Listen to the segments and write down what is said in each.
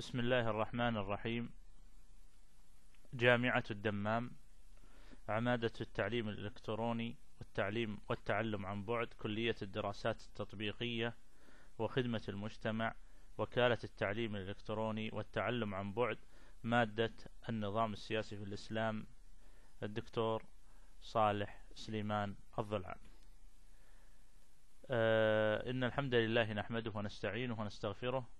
بسم الله الرحمن الرحيم جامعة الدمام عمادة التعليم الإلكتروني والتعليم والتعلم عن بعد كلية الدراسات التطبيقية وخدمة المجتمع وكالة التعليم الإلكتروني والتعلم عن بعد مادة النظام السياسي في الإسلام الدكتور صالح سليمان الضلعان آه، إن الحمد لله نحمده ونستعينه ونستغفره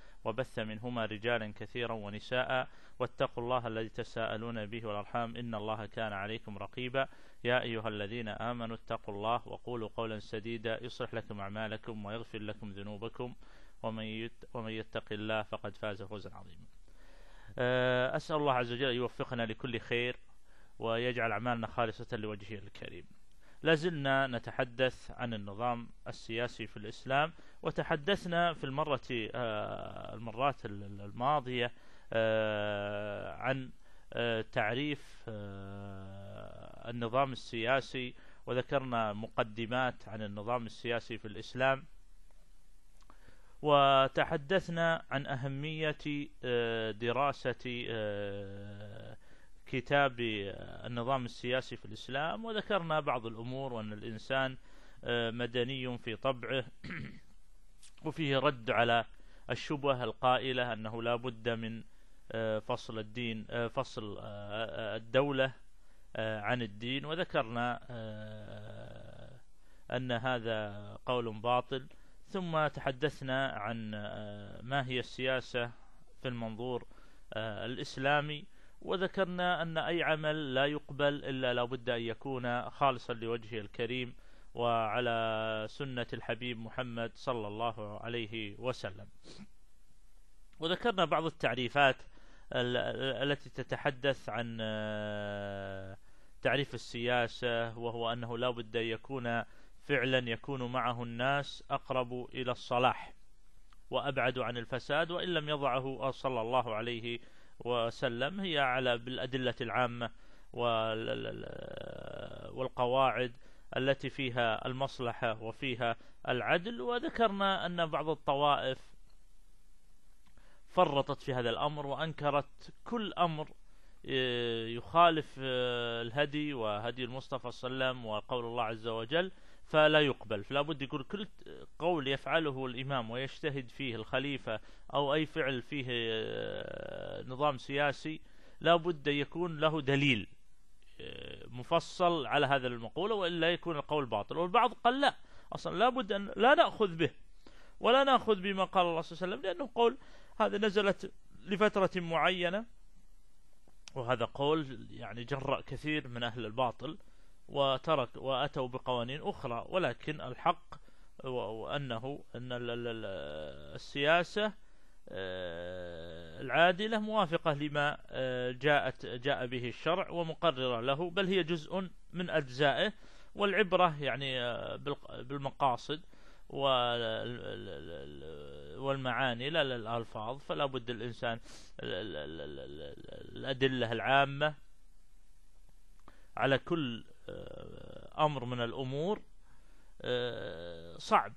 وبث منهما رجالا كثيرا ونساء واتقوا الله الذي تساءلون به والأرحام إن الله كان عليكم رقيبا يا أيها الذين آمنوا اتقوا الله وقولوا قولا سديدا يصلح لكم أعمالكم ويغفر لكم ذنوبكم ومن يتق الله فقد فاز فوزا عظيما آه، أسأل الله عز وجل يوفقنا لكل خير ويجعل أعمالنا خالصة لوجهه الكريم لازلنا نتحدث عن النظام السياسي في الإسلام وتحدثنا في المرة آه، المرات الماضية آه، عن آه، تعريف النظام السياسي وذكرنا مقدمات عن النظام السياسي في الإسلام وتحدثنا عن أهمية دراسة كتاب النظام السياسي في الإسلام وذكرنا بعض الأمور وأن الإنسان آه، مدني في طبعه وفيه رد على الشبهة القائلة أنه لا بد من آه، فصل الدين آه، فصل الدولة عن الدين وذكرنا أن هذا قول باطل ثم تحدثنا عن ما هي السياسة في المنظور الإسلامي وذكرنا أن أي عمل لا يقبل إلا لابد أن يكون خالصا لوجهه الكريم وعلى سنة الحبيب محمد صلى الله عليه وسلم وذكرنا بعض التعريفات التي تتحدث عن آه، تعريف السياسة وهو أنه لا بد أن يكون فعلا يكون معه الناس أقرب إلى الصلاح وأبعد عن الفساد وإن لم يضعه صلى الله عليه وسلم وسلم هي على بالأدلة العامة والقواعد التي فيها المصلحة وفيها العدل وذكرنا أن بعض الطوائف فرطت في هذا الأمر وأنكرت كل أمر آه، يخالف آه، الهدي وهدي المصطفى صلى الله عليه وسلم وقول الله عز وجل فلا يقبل فلا بد يقول كل قول يفعله الإمام ويجتهد فيه الخليفة أو أي فعل فيه آه، نظام سياسي لا بد يكون له دليل آه، مفصل على هذا المقولة وإلا يكون القول باطل والبعض قال لا أصلا لا بد أن لا نأخذ به ولا نأخذ بما قال الله صلى الله عليه وسلم لأنه قول هذا نزلت لفترة معينة وهذا قول يعني جرأ كثير من أهل الباطل وترك وأتوا بقوانين أخرى ولكن الحق وأنه أن السياسة آه، العادلة موافقة لما آه، جاءت جاء به الشرع ومقررة له بل هي جزء من أجزائه والعبرة يعني آه، بالمقاصد والمعاني لا الألفاظ فلا بد الإنسان الأدلة العامة على كل آه، امر من الامور آه، صعب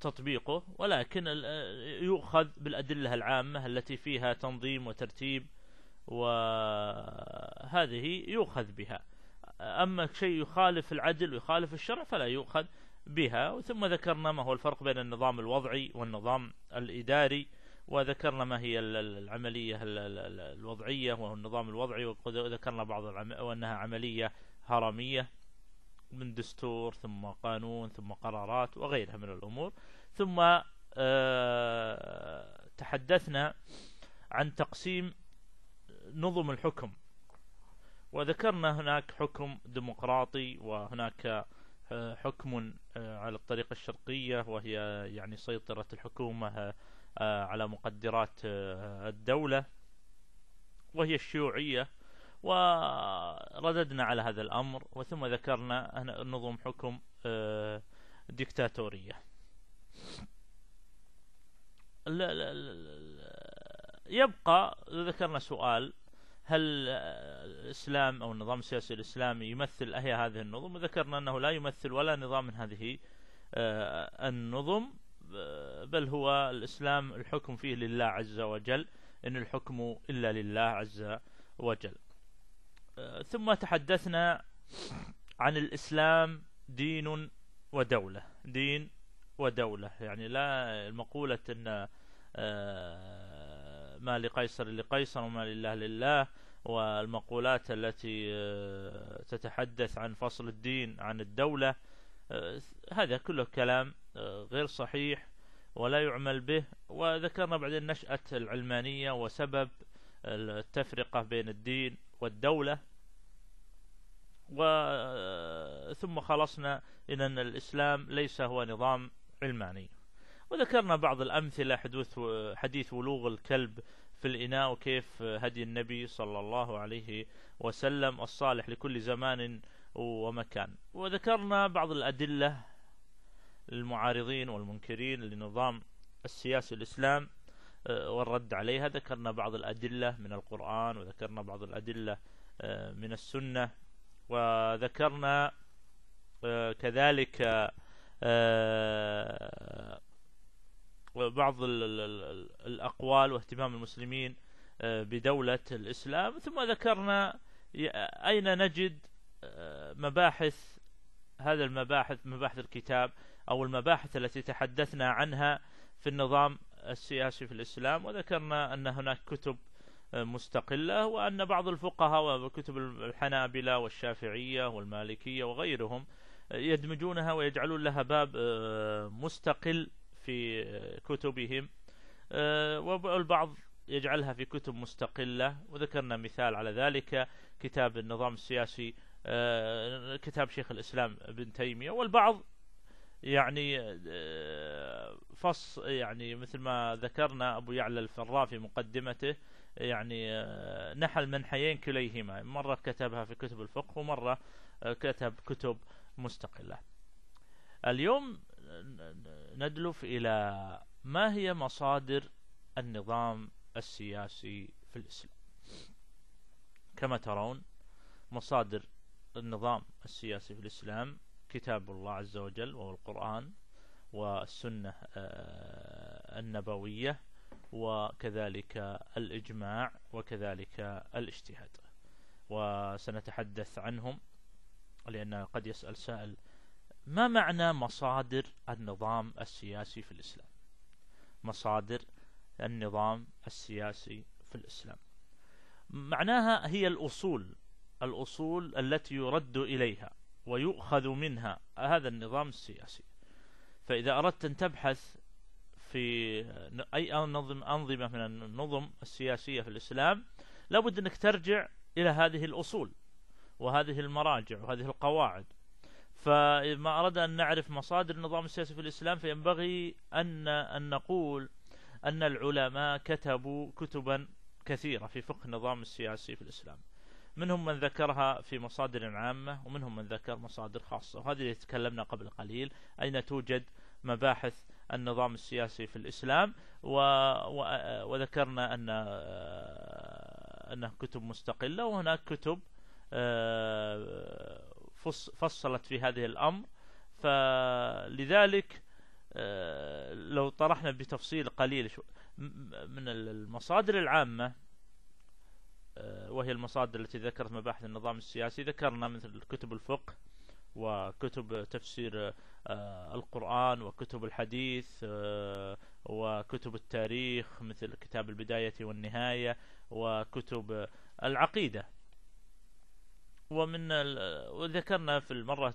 تطبيقه ولكن آه، يؤخذ بالادله العامه التي فيها تنظيم وترتيب وهذه يؤخذ بها اما شيء يخالف العدل ويخالف الشرع فلا يؤخذ بها ثم ذكرنا ما هو الفرق بين النظام الوضعي والنظام الاداري وذكرنا ما هي العملية الوضعية والنظام الوضعي وذكرنا بعض وأنها عملية هرمية من دستور ثم قانون ثم قرارات وغيرها من الأمور ثم آه، تحدثنا عن تقسيم نظم الحكم وذكرنا هناك حكم ديمقراطي وهناك آه، حكم آه، على الطريقة الشرقية وهي يعني سيطرة الحكومة على مقدرات الدولة وهي الشيوعية ورددنا على هذا الأمر وثم ذكرنا نظم حكم آه، ديكتاتورية لا لا لا يبقى ذكرنا سؤال هل الإسلام أو النظام السياسي الإسلامي يمثل أهي هذه النظم وذكرنا أنه لا يمثل ولا نظام من هذه آه، النظم آه، بل هو الإسلام الحكم فيه لله عز وجل إن الحكم إلا لله عز وجل آه، ثم تحدثنا عن الإسلام دين ودولة دين ودولة يعني لا مقولة أن آه، ما لقيصر لقيصر وما لله لله والمقولات التي آه، تتحدث عن فصل الدين عن الدولة هذا كله كلام غير صحيح ولا يعمل به وذكرنا بعدين نشأة العلمانية وسبب التفرقة بين الدين والدولة وثم خلصنا إلى أن الإسلام ليس هو نظام علماني وذكرنا بعض الأمثلة حدوث حديث ولوغ الكلب في الإناء وكيف هدي النبي صلى الله عليه وسلم الصالح لكل زمان ومكان وذكرنا بعض الأدلة للمعارضين والمنكرين للنظام السياسي الإسلام آه، والرد عليها ذكرنا بعض الأدلة من القرآن وذكرنا بعض الأدلة آه، من السنة وذكرنا آه، كذلك بعض الأقوال واهتمام المسلمين بدولة الإسلام ثم ذكرنا أين نجد مباحث هذا المباحث مباحث الكتاب أو المباحث التي تحدثنا عنها في النظام السياسي في الإسلام وذكرنا أن هناك كتب آه، مستقلة وأن بعض الفقهاء وكتب الحنابلة والشافعية والمالكية وغيرهم آه، يدمجونها ويجعلون لها باب آه، مستقل في كتبهم والبعض يجعلها في كتب مستقلة وذكرنا مثال على ذلك كتاب النظام السياسي كتاب شيخ الإسلام ابن تيمية والبعض يعني آه، فص يعني مثل ما ذكرنا ابو يعلى الفرا في مقدمته يعني آه، نحل منحيين كليهما مره كتبها في كتب الفقه ومره آه، كتب كتب مستقله اليوم ندلف الى ما هي مصادر النظام السياسي في الاسلام كما ترون مصادر النظام السياسي في الاسلام كتاب الله عز وجل وهو القرآن والسنة آه، النبوية وكذلك الإجماع وكذلك الاجتهاد وسنتحدث عنهم لأن قد يسأل سائل ما معنى مصادر النظام السياسي في الإسلام مصادر النظام السياسي في الإسلام معناها هي الأصول الأصول التي يرد إليها ويؤخذ منها هذا النظام السياسي فإذا أردت أن تبحث في أي أنظمة من النظم السياسية في الإسلام لابد أنك ترجع إلى هذه الأصول وهذه المراجع وهذه القواعد فما أردنا أن نعرف مصادر النظام السياسي في الإسلام فينبغي أن, أن نقول أن العلماء كتبوا كتبا كثيرة في فقه النظام السياسي في الإسلام منهم من ذكرها في مصادر عامة ومنهم من ذكر مصادر خاصة وهذه اللي تكلمنا قبل قليل أين توجد مباحث النظام السياسي في الإسلام و... و... وذكرنا أن آه، أنه كتب مستقلة وهناك كتب آه، فصلت في هذه الأمر فلذلك آه، لو طرحنا بتفصيل قليل من المصادر العامة آه، وهي المصادر التي ذكرت مباحث النظام السياسي ذكرنا مثل كتب الفقه وكتب تفسير آه، القرآن وكتب الحديث آه، وكتب التاريخ مثل كتاب البداية والنهاية وكتب العقيدة ومن وذكرنا في المرة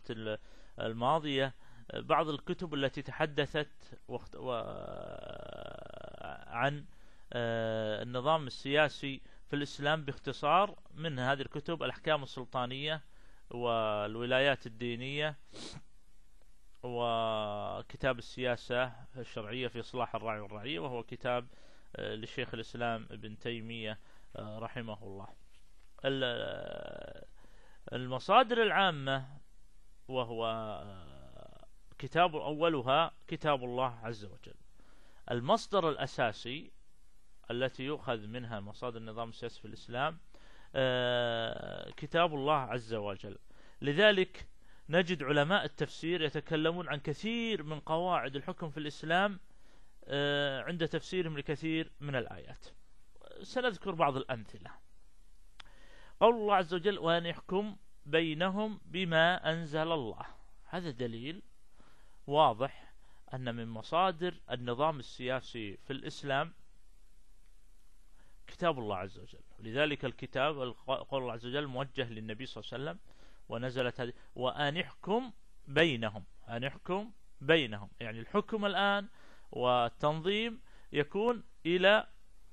الماضية بعض الكتب التي تحدثت عن النظام السياسي في الإسلام باختصار من هذه الكتب الأحكام السلطانية والولايات الدينية وكتاب السياسة الشرعية في إصلاح الراعي والرعية وهو كتاب آه، لشيخ الإسلام ابن تيمية آه، رحمه الله آه، المصادر العامة وهو كتاب أولها كتاب الله عز وجل المصدر الأساسي التي يؤخذ منها مصادر النظام السياسي في الإسلام آه، كتاب الله عز وجل لذلك نجد علماء التفسير يتكلمون عن كثير من قواعد الحكم في الإسلام آه، عند تفسيرهم لكثير من الآيات سنذكر بعض الأمثلة قول الله عز وجل وأن يحكم بينهم بما أنزل الله هذا دليل واضح أن من مصادر النظام السياسي في الإسلام كتاب الله عز وجل لذلك الكتاب قول الله عز وجل موجه للنبي صلى الله عليه وسلم ونزلت هذه وأن احكم بينهم أن احكم بينهم يعني الحكم الآن والتنظيم يكون إلى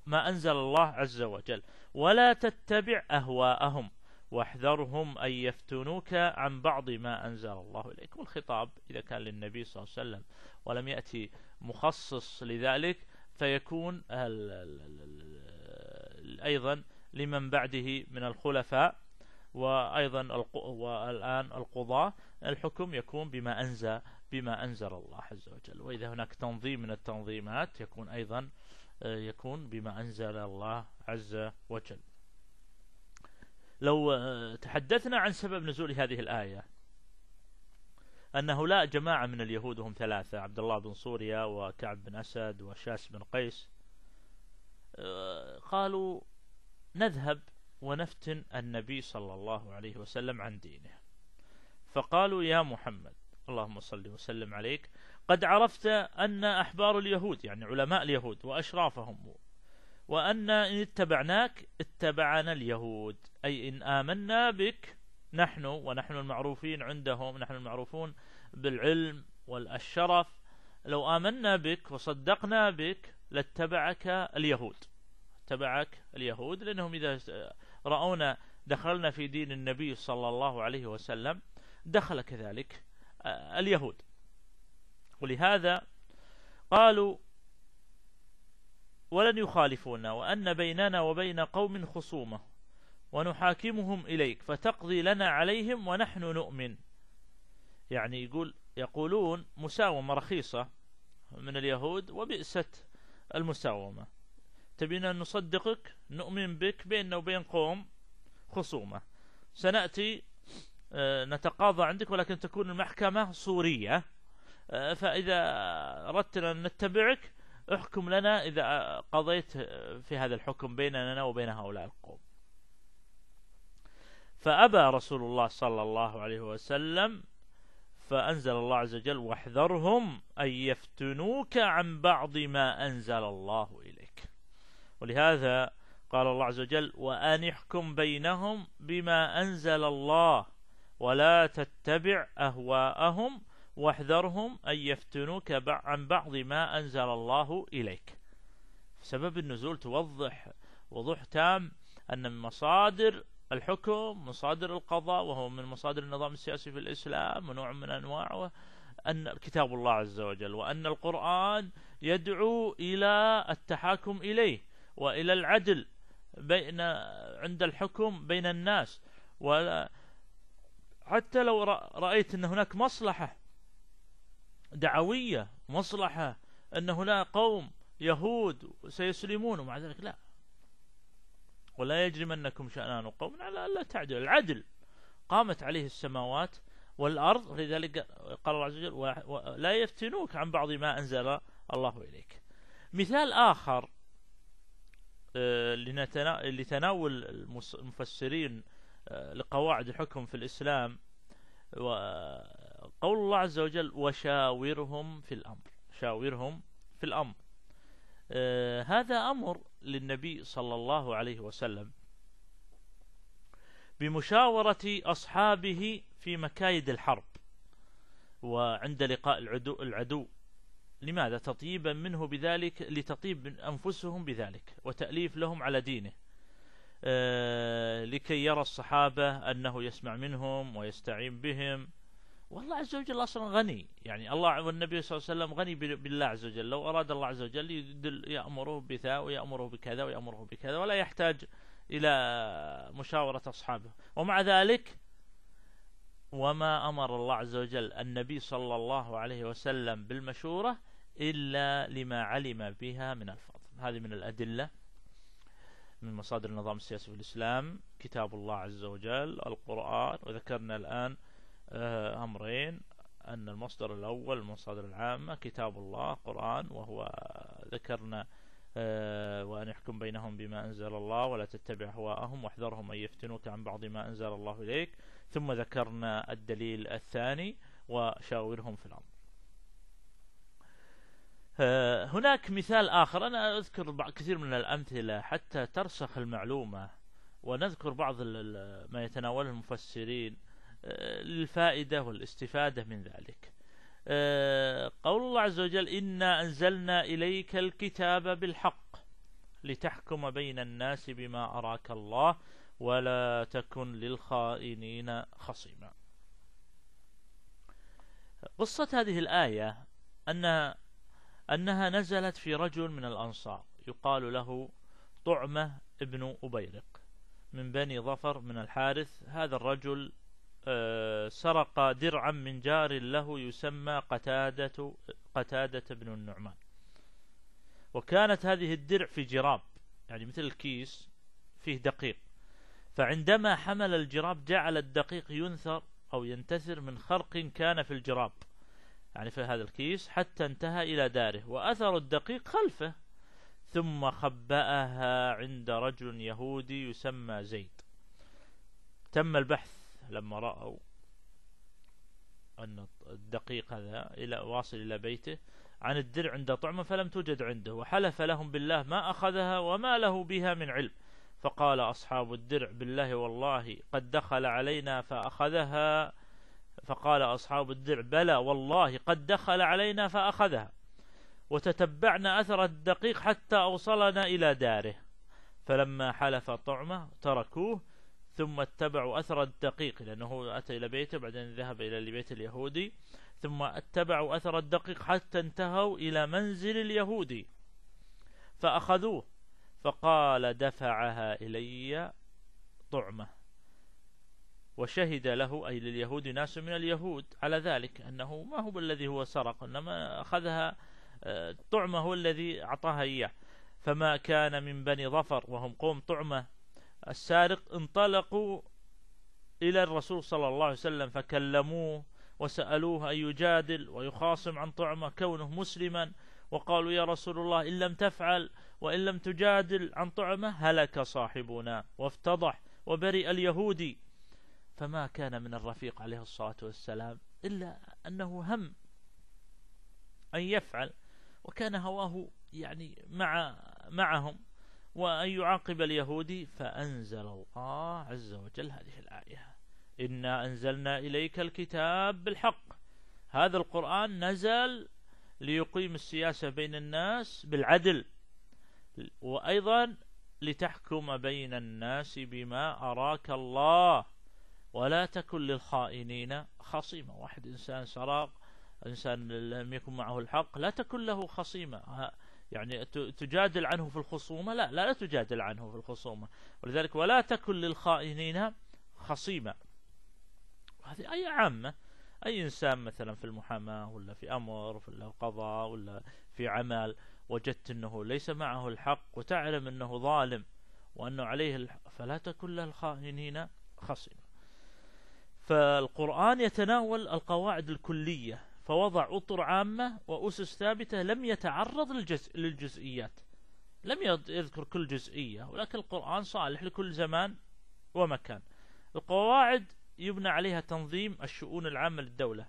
ما أنزل الله عز وجل ولا تتبع أهواءهم واحذرهم أن يفتنوك عن بعض ما أنزل الله إليك والخطاب إذا كان للنبي صلى الله عليه وسلم ولم يأتي مخصص لذلك فيكون أيضا لمن بعده من الخلفاء وأيضا والآن القضاة الحكم يكون بما أنزل بما أنزل الله عز وجل وإذا هناك تنظيم من التنظيمات يكون أيضا آه، يكون بما أنزل الله عز وجل لو آه، تحدثنا عن سبب نزول هذه الآية أن هؤلاء جماعة من اليهود هم ثلاثة عبد الله بن سوريا وكعب بن أسد وشاس بن قيس قالوا نذهب ونفتن النبي صلى الله عليه وسلم عن دينه فقالوا يا محمد اللهم صل وسلم عليك قد عرفت أن أحبار اليهود يعني علماء اليهود وأشرافهم وأن إن اتبعناك اتبعنا اليهود أي إن آمنا بك نحن ونحن المعروفين عندهم نحن المعروفون بالعلم والشرف لو آمنا بك وصدقنا بك لاتبعك اليهود اتبعك اليهود لأنهم إذا رأونا دخلنا في دين النبي صلى الله عليه وسلم دخل كذلك اليهود ولهذا قالوا ولن يخالفونا وأن بيننا وبين قوم خصومة ونحاكمهم إليك فتقضي لنا عليهم ونحن نؤمن يعني يقول يقولون مساومة رخيصة من اليهود وبئست المساومة تبينا نصدقك نؤمن بك بيننا وبين قوم خصومة سنأتي آه، نتقاضى عندك ولكن تكون المحكمة صورية آه، فإذا أردت أن نتبعك احكم لنا إذا قضيت في هذا الحكم بيننا وبين هؤلاء القوم فأبى رسول الله صلى الله عليه وسلم فأنزل الله عز وجل واحذرهم أن يفتنوك عن بعض ما أنزل الله إليك ولهذا قال الله عز وجل وأن احكم بينهم بما أنزل الله ولا تتبع أهواءهم واحذرهم أن يفتنوك عن بعض ما أنزل الله إليك سبب النزول توضح وضوح تام أن من مصادر الحكم مصادر القضاء وهو من مصادر النظام السياسي في الإسلام ونوع من أنواعه أن كتاب الله عز وجل وأن القرآن يدعو إلى التحاكم إليه وإلى العدل بين عند الحكم بين الناس حتى لو رأيت أن هناك مصلحة دعوية مصلحة أن هناك قوم يهود سيسلمون ومع ذلك لا ولا يجرمنكم شأنان قوم على ألا تعدل العدل قامت عليه السماوات والأرض لذلك قال الله عز وجل لا يفتنوك عن بعض ما أنزل الله إليك مثال آخر آه، لتناول المفسرين آه، لقواعد الحكم في الإسلام وقول الله عز وجل وشاورهم في الأمر شاورهم في الأمر آه، هذا أمر للنبي صلى الله عليه وسلم بمشاورة أصحابه في مكايد الحرب وعند لقاء العدو, العدو لماذا تطيبا منه بذلك لتطيب من أنفسهم بذلك وتأليف لهم على دينه آه، لكي يرى الصحابة أنه يسمع منهم ويستعين بهم والله عز وجل اصلا غني يعني الله والنبي صلى الله عليه وسلم غني بالله عز وجل لو اراد الله عز وجل يدل يامره بذا ويامره بكذا ويامره بكذا ولا يحتاج الى مشاوره اصحابه ومع ذلك وما امر الله عز وجل النبي صلى الله عليه وسلم بالمشوره الا لما علم بها من الفضل هذه من الادله من مصادر النظام السياسي في الإسلام كتاب الله عز وجل القرآن وذكرنا الآن آه، أمرين أن المصدر الأول المصادر العامة كتاب الله قرآن وهو ذكرنا آه، وأن يحكم بينهم بما أنزل الله ولا تتبع هواءهم واحذرهم أن يفتنوك عن بعض ما أنزل الله إليك ثم ذكرنا الدليل الثاني وشاورهم في الأمر آه، هناك مثال آخر أنا أذكر كثير من الأمثلة حتى ترسخ المعلومة ونذكر بعض ما يتناوله المفسرين للفائدة والاستفادة من ذلك آه، قول الله عز وجل إنا أنزلنا إليك الكتاب بالحق لتحكم بين الناس بما أراك الله ولا تكن للخائنين خصيما قصة هذه الآية أنها, أنها نزلت في رجل من الأنصار يقال له طعمة ابن أبيرق من بني ظفر من الحارث هذا الرجل آه، سرق درعا من جار له يسمى قتادة, قتادة بن النعمان وكانت هذه الدرع في جراب يعني مثل الكيس فيه دقيق فعندما حمل الجراب جعل الدقيق ينثر أو ينتثر من خرق كان في الجراب يعني في هذا الكيس حتى انتهى إلى داره وأثر الدقيق خلفه ثم خبأها عند رجل يهودي يسمى زيد تم البحث لما رأوا أن الدقيق هذا إلى واصل إلى بيته عن الدرع عند طعمه فلم توجد عنده وحلف لهم بالله ما أخذها وما له بها من علم فقال أصحاب الدرع بالله والله قد دخل علينا فأخذها فقال أصحاب الدرع بلى والله قد دخل علينا فأخذها وتتبعنا أثر الدقيق حتى أوصلنا إلى داره فلما حلف طعمه تركوه ثم اتبعوا أثر الدقيق لأنه أتى إلى بيته بعدين ذهب إلى البيت اليهودي ثم اتبعوا أثر الدقيق حتى انتهوا إلى منزل اليهودي فأخذوه فقال دفعها إلي طعمه وشهد له أي لليهود ناس من اليهود على ذلك أنه ما هو الذي هو سرق إنما أخذها آه، طعمه هو الذي أعطاها إياه فما كان من بني ظفر وهم قوم طعمه السارق انطلقوا إلى الرسول صلى الله عليه وسلم فكلموه وسألوه أن يجادل ويخاصم عن طعمه كونه مسلما وقالوا يا رسول الله إن لم تفعل وإن لم تجادل عن طعمه هلك صاحبنا وافتضح وبرئ اليهودي فما كان من الرفيق عليه الصلاة والسلام إلا أنه هم أن يفعل وكان هواه يعني مع معهم وأن يعاقب اليهودي فأنزل الله عز وجل هذه الآية إنا أنزلنا إليك الكتاب بالحق هذا القرآن نزل ليقيم السياسة بين الناس بالعدل وأيضا لتحكم بين الناس بما أراك الله ولا تكن للخائنين خصيما واحد إنسان سرق إنسان لم يكن معه الحق لا تكن له خصيما يعني تجادل عنه في الخصومة لا لا, لا تجادل عنه في الخصومة ولذلك ولا تكن للخائنين خصيما وهذه أي عامة أي إنسان مثلا في المحاماة ولا في أمر ولا قضاء ولا في عمل وجدت أنه ليس معه الحق وتعلم أنه ظالم وأنه عليه الحق فلا تكن للخائنين خصيمة خصيما فالقرآن يتناول القواعد الكلية فوضع أطر عامة وأسس ثابتة لم يتعرض للجزء للجزئيات لم يذكر كل جزئية ولكن القرآن صالح لكل زمان ومكان القواعد يبنى عليها تنظيم الشؤون العامة للدولة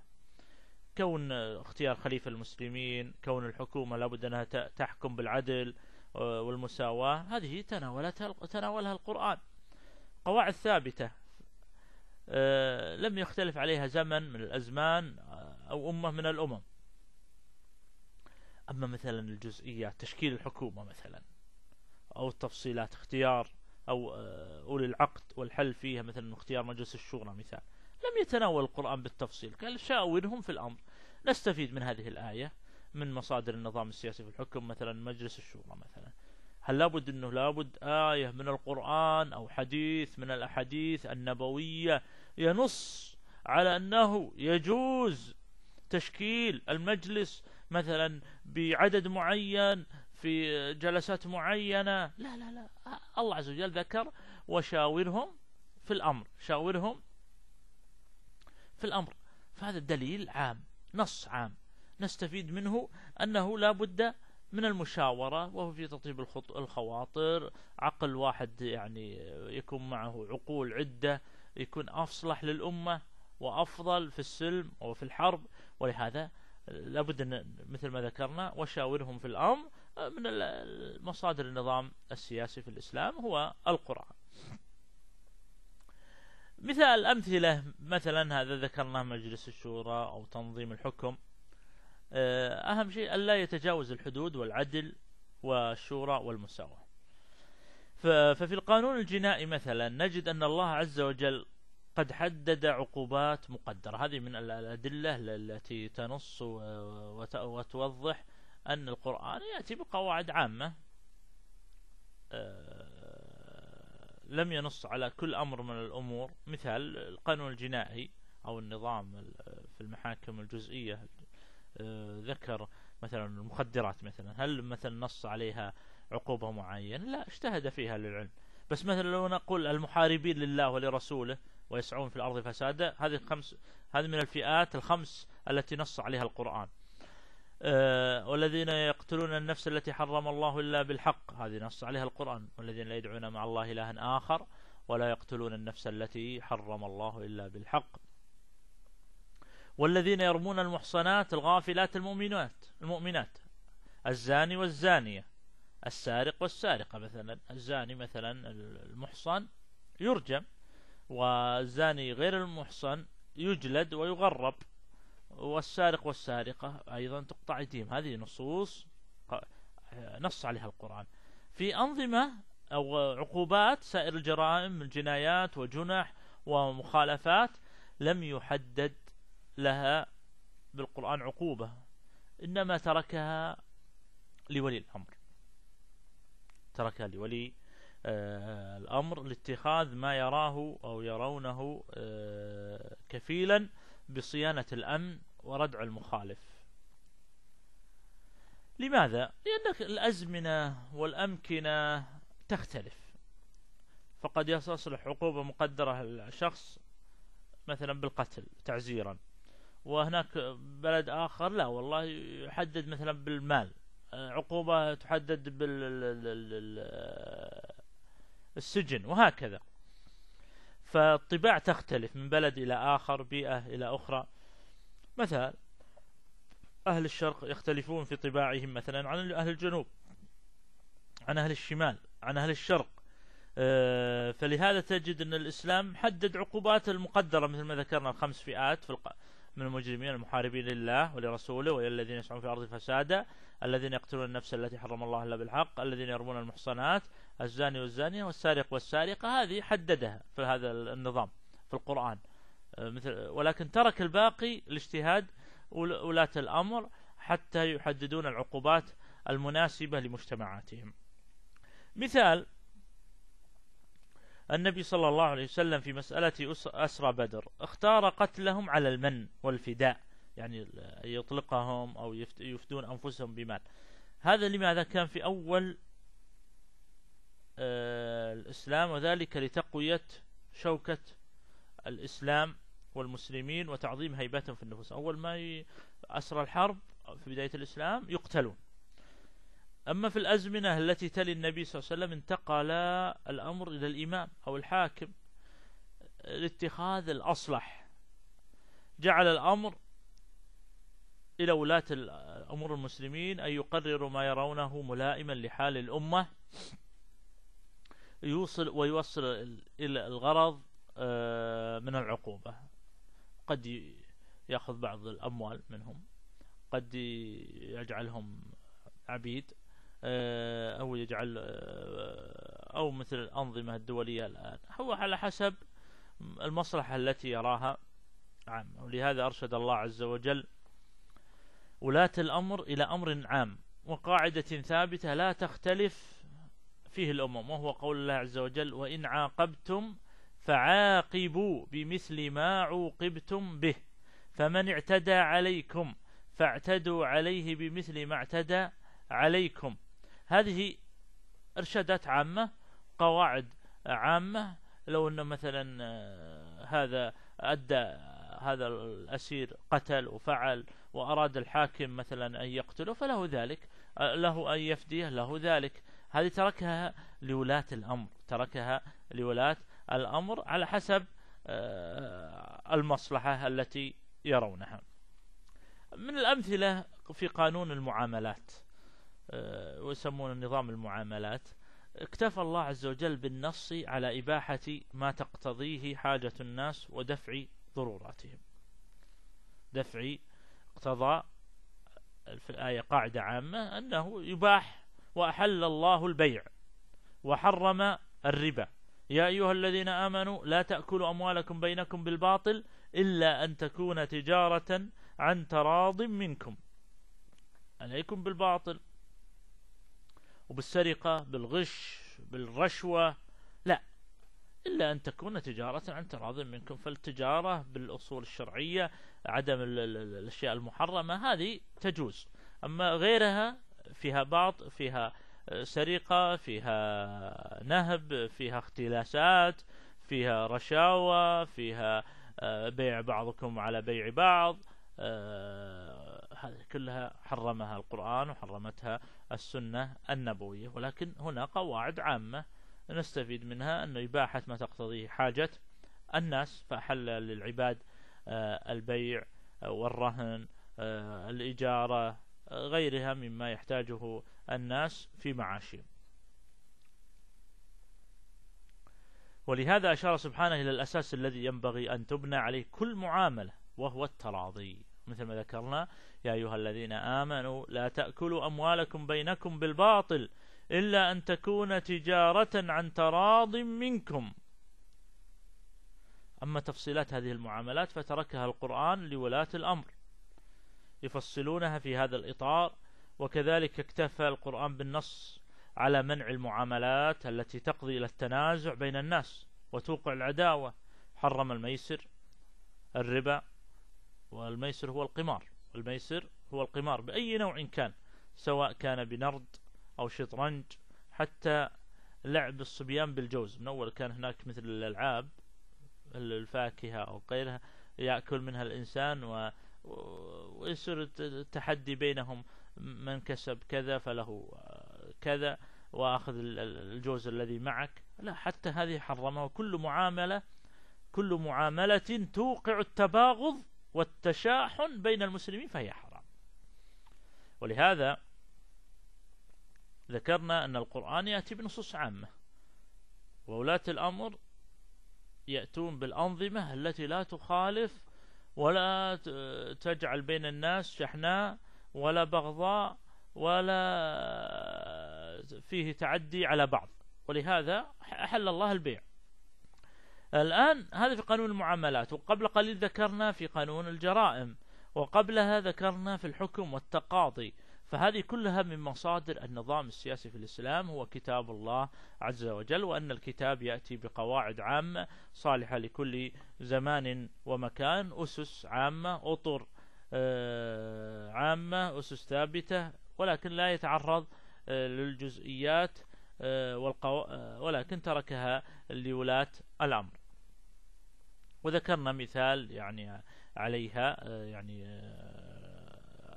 كون اختيار خليفة المسلمين كون الحكومة لابد أنها تحكم بالعدل آه، والمساواة هذه تناولتها تناولها القرآن قواعد ثابتة آه، لم يختلف عليها زمن من الأزمان أو أمة من الأمم أما مثلا الجزئيات تشكيل الحكومة مثلا أو التفصيلات اختيار أو آه، أولي العقد والحل فيها مثلا اختيار مجلس الشورى مثال لم يتناول القرآن بالتفصيل قال شاورهم في الأمر نستفيد من هذه الآية من مصادر النظام السياسي في الحكم مثلا مجلس الشورى مثلا هل لابد أنه لابد آية من القرآن أو حديث من الأحاديث النبوية ينص على أنه يجوز تشكيل المجلس مثلا بعدد معين في جلسات معينة لا لا لا الله عز وجل ذكر وشاورهم في الأمر شاورهم في الأمر فهذا دليل عام نص عام نستفيد منه أنه لا بد من المشاورة وهو في تطيب الخواطر عقل واحد يعني يكون معه عقول عدة يكون أصلح للأمة وأفضل في السلم وفي الحرب ولهذا لابد أن مثل ما ذكرنا وشاورهم في الأمر آه، من مصادر النظام السياسي في الإسلام هو القرآن مثال أمثلة مثلا هذا ذكرناه مجلس الشورى أو تنظيم الحكم آه، أهم شيء ألا يتجاوز الحدود والعدل والشورى والمساواة ففي القانون الجنائي مثلا نجد أن الله عز وجل قد حدد عقوبات مقدرة هذه من الأدلة التي تنص وتوضح أن القرآن يأتي بقواعد عامة آه، لم ينص على كل أمر من الأمور مثال القانون الجنائي أو النظام في المحاكم الجزئية آه، ذكر مثلا المخدرات مثلا هل مثلا نص عليها عقوبة معينة لا اجتهد فيها للعلم بس مثلا لو نقول المحاربين لله ولرسوله ويسعون في الأرض فسادا هذه الخمس هذه من الفئات الخمس التي نص عليها القرآن أه والذين يقتلون النفس التي حرم الله إلا بالحق هذه نص عليها القرآن والذين لا يدعون مع الله إلها آخر ولا يقتلون النفس التي حرم الله إلا بالحق والذين يرمون المحصنات الغافلات المؤمنات المؤمنات الزاني والزانية السارق والسارقة مثلا الزاني مثلا المحصن يرجم والزاني غير المحصن يجلد ويغرب والسارق والسارقة أيضا تقطع أيديهم هذه نصوص نص عليها القرآن في أنظمة أو عقوبات سائر الجرائم الجنايات وجنح ومخالفات لم يحدد لها بالقرآن عقوبة إنما تركها لولي الأمر تركها لولي آه، الأمر لاتخاذ ما يراه أو يرونه آه، كفيلا بصيانة الأمن وردع المخالف لماذا؟ لأن الأزمنة والأمكنة تختلف فقد يصلح عقوبة مقدرة الشخص مثلا بالقتل تعزيرا وهناك بلد آخر لا والله يحدد مثلا بالمال آه، عقوبة تحدد بال السجن وهكذا فالطباع تختلف من بلد إلى آخر بيئة إلى أخرى مثلا أهل الشرق يختلفون في طباعهم مثلا عن أهل الجنوب عن أهل الشمال عن أهل الشرق آه، فلهذا تجد أن الإسلام حدد عقوبات المقدرة مثل ما ذكرنا الخمس فئات في من المجرمين المحاربين لله ولرسوله والى الذين يسعون في الارض فسادا الذين يقتلون النفس التي حرم الله الا بالحق الذين يرمون المحصنات الزاني والزانية والسارق والسارقة هذه حددها في هذا النظام في القرآن أه، مثل ولكن ترك الباقي الاجتهاد ولاة الأمر حتى يحددون العقوبات المناسبة لمجتمعاتهم مثال النبي صلى الله عليه وسلم في مسألة أسرى بدر اختار قتلهم على المن والفداء يعني يطلقهم أو يفدون أنفسهم بمال هذا لماذا كان في أول الإسلام وذلك لتقوية شوكة الإسلام والمسلمين وتعظيم هيبتهم في النفوس أول ما أسرى الحرب في بداية الإسلام يقتلون أما في الأزمنة التي تلي النبي صلى الله عليه وسلم انتقل الأمر إلى الإمام أو الحاكم لاتخاذ الأصلح جعل الأمر إلى ولاة أمور المسلمين أن يقرروا ما يرونه ملائما لحال الأمة يوصل ويوصل إلى الغرض آه، من العقوبة قد يأخذ بعض الأموال منهم قد يجعلهم عبيد آه، أو يجعل آه، أو مثل الأنظمة الدولية الآن هو على حسب المصلحة التي يراها عامة ولهذا أرشد الله عز وجل ولاة الأمر إلى أمر عام وقاعدة ثابتة لا تختلف فيه الأمم وهو قول الله عز وجل وإن عاقبتم فعاقبوا بمثل ما عوقبتم به فمن اعتدى عليكم فاعتدوا عليه بمثل ما اعتدى عليكم هذه إرشادات عامة قواعد عامة لو أن مثلا آه، هذا أدى هذا الأسير قتل وفعل وأراد الحاكم مثلا أن يقتله فله ذلك له أن يفديه له ذلك هذه تركها لولاة الأمر تركها لولاة الأمر على حسب آه، المصلحة التي يرونها من الأمثلة في قانون المعاملات آه، ويسمونه نظام المعاملات اكتفى الله عز وجل بالنص على إباحة ما تقتضيه حاجة الناس ودفع ضروراتهم دفع اقتضاء آه، في الآية قاعدة عامة أنه يباح وأحل الله البيع وحرم الربا يا أيها الذين آمنوا لا تأكلوا أموالكم بينكم بالباطل إلا أن تكون تجارة عن تراض منكم عليكم بالباطل وبالسرقة بالغش بالرشوة لا إلا أن تكون تجارة عن تراض منكم فالتجارة بالأصول الشرعية عدم الأشياء المحرمة هذه تجوز أما غيرها فيها بعض فيها آه، سرقة فيها نهب فيها اختلاسات فيها رشاوى فيها آه، بيع بعضكم على بيع بعض آه، هذه كلها حرمها القرآن وحرمتها السنة النبوية ولكن هنا قواعد عامة نستفيد منها أن إباحة ما تقتضيه حاجة الناس فحل للعباد البيع والرهن الإجارة غيرها مما يحتاجه الناس في معاشهم ولهذا أشار سبحانه إلى الأساس الذي ينبغي أن تبنى عليه كل معاملة وهو التراضي مثل ما ذكرنا يا أيها الذين آمنوا لا تأكلوا أموالكم بينكم بالباطل إلا أن تكون تجارة عن تراض منكم أما تفصيلات هذه المعاملات فتركها القرآن لولاة الأمر يفصلونها في هذا الإطار وكذلك اكتفى القرآن بالنص على منع المعاملات التي تقضي إلى التنازع بين الناس وتوقع العداوة حرم الميسر الربا والميسر هو القمار الميسر هو القمار بأي نوع كان سواء كان بنرد أو شطرنج حتى لعب الصبيان بالجوز من أول كان هناك مثل الألعاب الفاكهة أو غيرها يأكل منها الإنسان و ويصير التحدي بينهم من كسب كذا فله آه، كذا واخذ الجوز الذي معك لا حتى هذه حرمها وكل معامله كل معامله توقع التباغض والتشاحن بين المسلمين فهي حرام ولهذا ذكرنا ان القران ياتي بنصوص عامه وولاه الامر ياتون بالانظمه التي لا تخالف ولا تجعل بين الناس شحناء ولا بغضاء ولا فيه تعدي على بعض ولهذا أحل الله البيع الآن هذا في قانون المعاملات وقبل قليل ذكرنا في قانون الجرائم وقبلها ذكرنا في الحكم والتقاضي فهذه كلها من مصادر النظام السياسي في الإسلام هو كتاب الله عز وجل وأن الكتاب يأتي بقواعد عامة صالحة لكل زمان ومكان أسس عامة أطر آه، عامة أسس ثابتة ولكن لا يتعرض آه، للجزئيات آه، والقو... ولكن تركها لولاة الأمر وذكرنا مثال يعني عليها يعني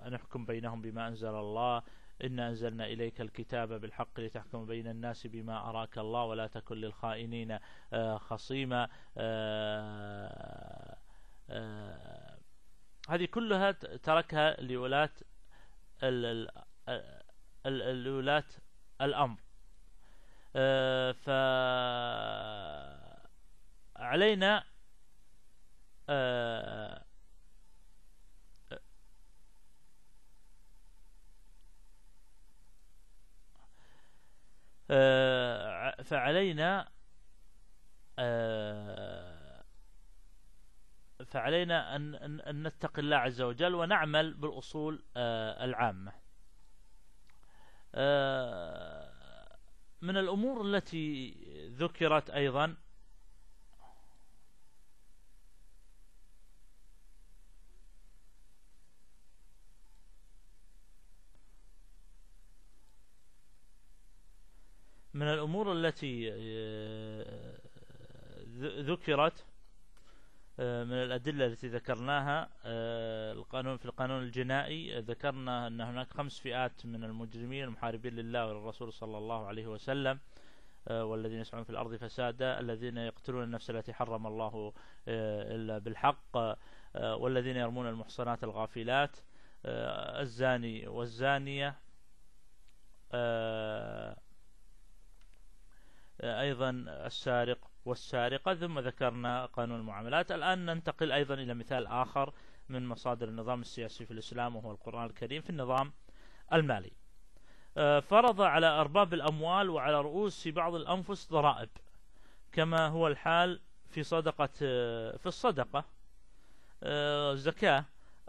نحكم بينهم بما أنزل الله إنا أنزلنا إليك الكتاب بالحق لتحكم بين الناس بما أراك الله ولا تكن للخائنين آه، خصيما آه، آه، هذه كلها تركها لولاة الولاة الأمر فعلينا علينا آه، فعلينا آه، فعلينا أن نتقي الله عز وجل ونعمل بالأصول آه، العامة من الأمور التي ذكرت أيضا من الأمور التي آه، ذكرت آه، من الأدلة التي ذكرناها آه، القانون في القانون الجنائي ذكرنا أن هناك خمس فئات من المجرمين المحاربين لله وللرسول صلى الله عليه وسلم والذين يسعون في الأرض فسادا الذين يقتلون النفس التي حرم الله إلا بالحق والذين يرمون المحصنات الغافلات الزاني والزانية أيضا السارق والسارقة ثم ذكرنا قانون المعاملات الآن ننتقل أيضا إلى مثال آخر من مصادر النظام السياسي في الإسلام وهو القرآن الكريم في النظام المالي آه، فرض على أرباب الأموال وعلى رؤوس بعض الأنفس ضرائب كما هو الحال في صدقة آه، في الصدقة آه، زكاة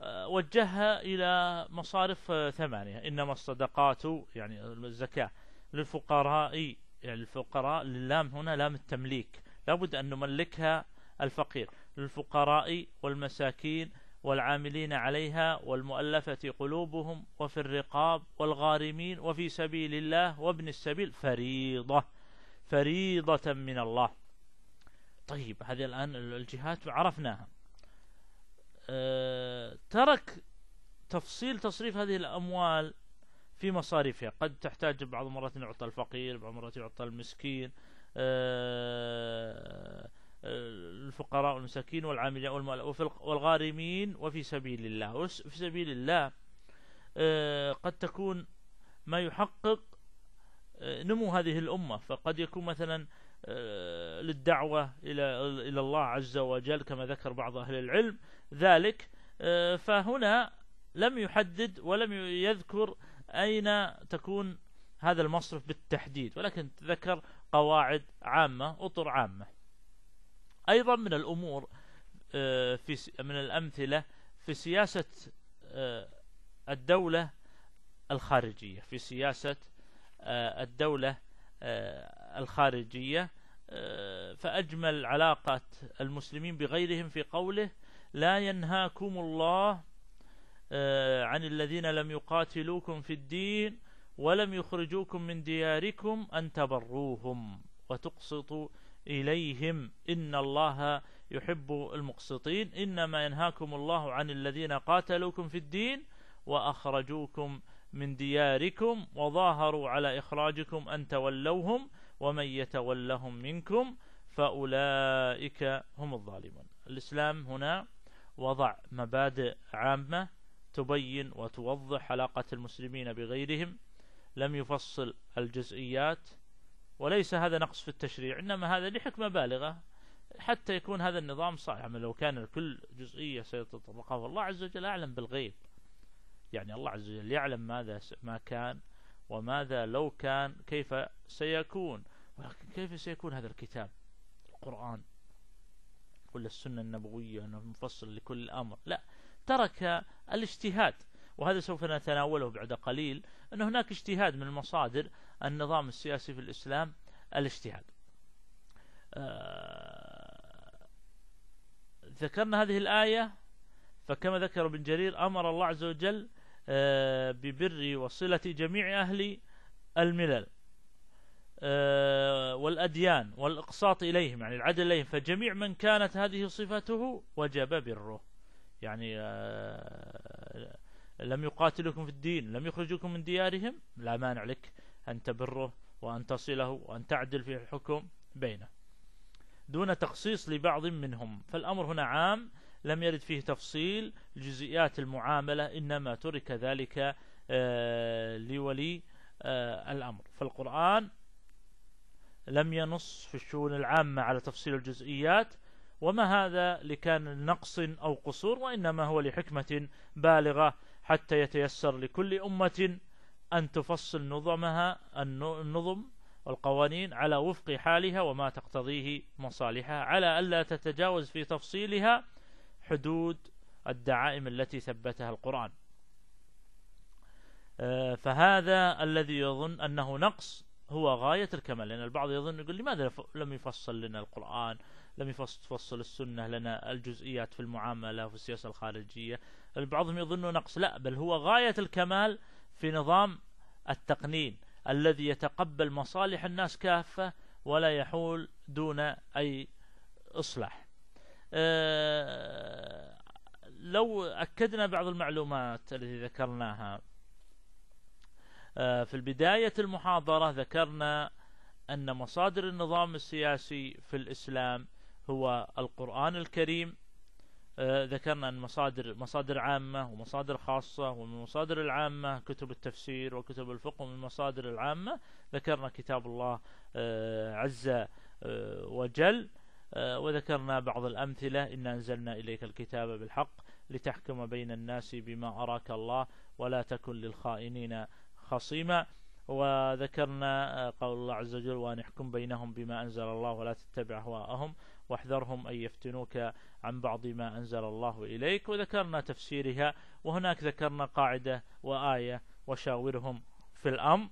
وجهها إلى مصارف ثمانية إنما الصدقات يعني الزكاة للفقراء الفقراء اللام هنا لام التمليك لابد أن نملكها الفقير للفقراء والمساكين والعاملين عليها والمؤلفة قلوبهم وفي الرقاب والغارمين وفي سبيل الله وابن السبيل فريضة فريضة من الله طيب هذه الآن الجهات عرفناها أه ترك تفصيل تصريف هذه الأموال في مصاريفها قد تحتاج بعض المرات يعطى الفقير بعض المرات يعطى المسكين آه، آه، الفقراء والمساكين والعاملين والغارمين وفي سبيل الله وفي سبيل الله آه، قد تكون ما يحقق نمو هذه الأمة فقد يكون مثلا للدعوة إلى إلى الله عز وجل كما ذكر بعض أهل العلم ذلك فهنا لم يحدد ولم يذكر أين تكون هذا المصرف بالتحديد ولكن تذكر قواعد عامة أطر عامة أيضا من الأمور آه، في من الأمثلة في سياسة آه، الدولة الخارجية في سياسة آه، الدولة الخارجية فأجمل علاقة المسلمين بغيرهم في قوله لا ينهاكم الله آه، عن الذين لم يقاتلوكم في الدين ولم يخرجوكم من دياركم أن تبروهم وتقسطوا إليهم إن الله يحب المقسطين إنما ينهاكم الله عن الذين قاتلوكم في الدين وأخرجوكم من دياركم وظاهروا على إخراجكم أن تولوهم ومن يتولهم منكم فأولئك هم الظالمون الإسلام هنا وضع مبادئ عامة تبين وتوضح علاقة المسلمين بغيرهم لم يفصل الجزئيات وليس هذا نقص في التشريع إنما هذا لحكمة بالغة حتى يكون هذا النظام صحيح أما لو كان كل جزئية سيتطبقها والله عز وجل أعلم بالغيب يعني الله عز وجل يعلم ماذا ما كان وماذا لو كان كيف سيكون ولكن كيف سيكون هذا الكتاب القرآن ولا السنة النبوية أنه مفصل لكل أمر لا ترك الاجتهاد وهذا سوف نتناوله بعد قليل أن هناك اجتهاد من مصادر النظام السياسي في الإسلام الاجتهاد آه، ذكرنا هذه الآية فكما ذكر ابن جرير أمر الله عز وجل آه، ببر وصلة جميع أهل الملل آه، والأديان والإقساط إليهم يعني العدل إليهم فجميع من كانت هذه صفته وجب بره يعني آه، لم يقاتلكم في الدين لم يخرجوكم من ديارهم لا مانع لك أن تبره وأن تصله وأن تعدل في الحكم بينه دون تخصيص لبعض منهم فالأمر هنا عام لم يرد فيه تفصيل جزئيات المعاملة إنما ترك ذلك آه، لولي آه، الأمر فالقرآن لم ينص في الشؤون العامة على تفصيل الجزئيات وما هذا لكان نقص أو قصور وإنما هو لحكمة بالغة حتى يتيسر لكل أمة أن تفصل نظمها النظم والقوانين على وفق حالها وما تقتضيه مصالحها على ألا تتجاوز في تفصيلها حدود الدعائم التي ثبتها القرآن آه، فهذا الذي يظن أنه نقص هو غاية الكمال لأن البعض يظن يقول لماذا لم يفصل لنا القرآن لم يفصل السنة لنا الجزئيات في المعاملة وفي السياسة الخارجية بعضهم يظن نقص لا بل هو غاية الكمال في نظام التقنين الذي يتقبل مصالح الناس كافة ولا يحول دون أي إصلاح آه، لو أكدنا بعض المعلومات التي ذكرناها آه، في البداية المحاضرة ذكرنا أن مصادر النظام السياسي في الإسلام هو القرآن الكريم آه، ذكرنا أن مصادر مصادر عامة ومصادر خاصة ومن المصادر العامة كتب التفسير وكتب الفقه ومن المصادر العامة ذكرنا كتاب الله آه، عز آه، وجل وذكرنا بعض الأمثلة إن أنزلنا إليك الكتاب بالحق لتحكم بين الناس بما أراك الله ولا تكن للخائنين خصيما وذكرنا قول الله عز وجل وأن يحكم بينهم بما أنزل الله ولا تتبع أهواءهم واحذرهم أن يفتنوك عن بعض ما أنزل الله إليك وذكرنا تفسيرها وهناك ذكرنا قاعدة وآية وشاورهم في الأمر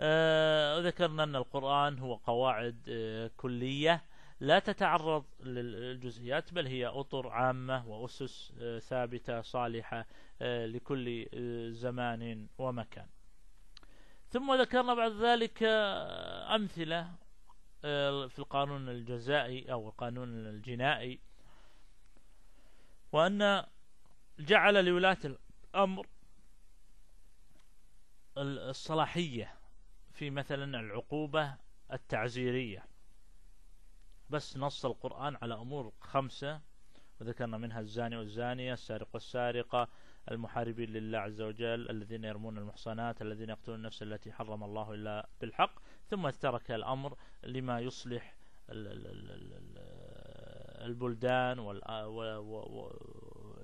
آه ذكرنا أن القرآن هو قواعد آه كلية لا تتعرض للجزئيات بل هي أطر عامة وأسس آه ثابتة صالحة آه، لكل آه، زمان ومكان ثم ذكرنا بعد ذلك آه، أمثلة آه، في القانون الجزائي أو القانون الجنائي وأن جعل لولاة الأمر الصلاحية في مثلا العقوبة التعزيرية بس نص القرآن على أمور خمسة وذكرنا منها الزاني والزانية السارق والسارقة المحاربين لله عز وجل الذين يرمون المحصنات الذين يقتلون النفس التي حرم الله إلا بالحق ثم ترك الأمر لما يصلح البلدان